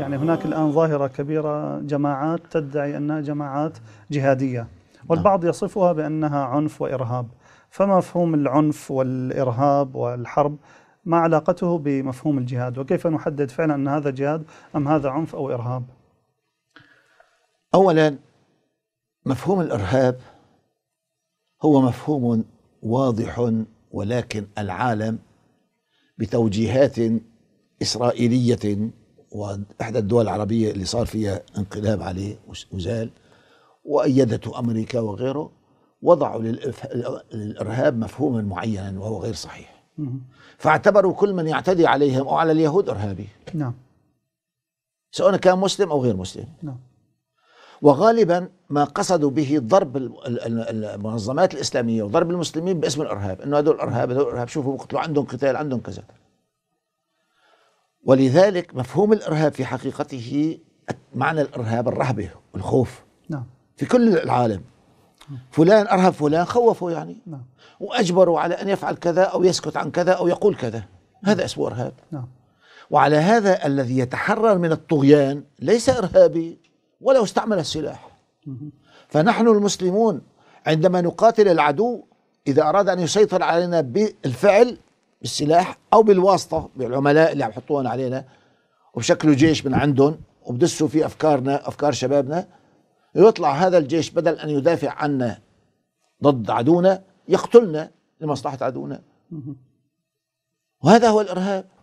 يعني هناك الآن ظاهرة كبيرة جماعات تدعي أنها جماعات جهادية والبعض نعم. يصفها بأنها عنف وإرهاب فمفهوم العنف والإرهاب والحرب ما علاقته بمفهوم الجهاد وكيف نحدد فعلا أن هذا جهاد أم هذا عنف أو إرهاب أولا مفهوم الإرهاب هو مفهوم واضح ولكن العالم بتوجيهات إسرائيلية وإحدى الدول العربية اللي صار فيها انقلاب عليه وزال وأيدته أمريكا وغيره وضعوا للإرهاب مفهوما معينا وهو غير صحيح فاعتبروا كل من يعتدي عليهم أو على اليهود إرهابي نعم سواء كان مسلم أو غير مسلم نعم وغالبا ما قصدوا به ضرب المنظمات الإسلامية وضرب المسلمين باسم الإرهاب أنه هذول إرهاب هذول إرهاب شوفوا قتلوا عندهم قتال عندهم كذا ولذلك مفهوم الارهاب في حقيقته معنى الارهاب الرهبه والخوف نعم في كل العالم فلان ارهب فلان خوفه يعني نعم واجبره على ان يفعل كذا او يسكت عن كذا او يقول كذا هذا اسمه ارهاب نعم وعلى هذا الذي يتحرر من الطغيان ليس ارهابي ولو استعمل السلاح فنحن المسلمون عندما نقاتل العدو اذا اراد ان يسيطر علينا بالفعل بالسلاح او بالواسطه بالعملاء اللي عم يحطوهم علينا وبشكلوا جيش من عندهم وبدسوا في افكارنا افكار شبابنا ويطلع هذا الجيش بدل ان يدافع عنا ضد عدونا يقتلنا لمصلحه عدونا وهذا هو الارهاب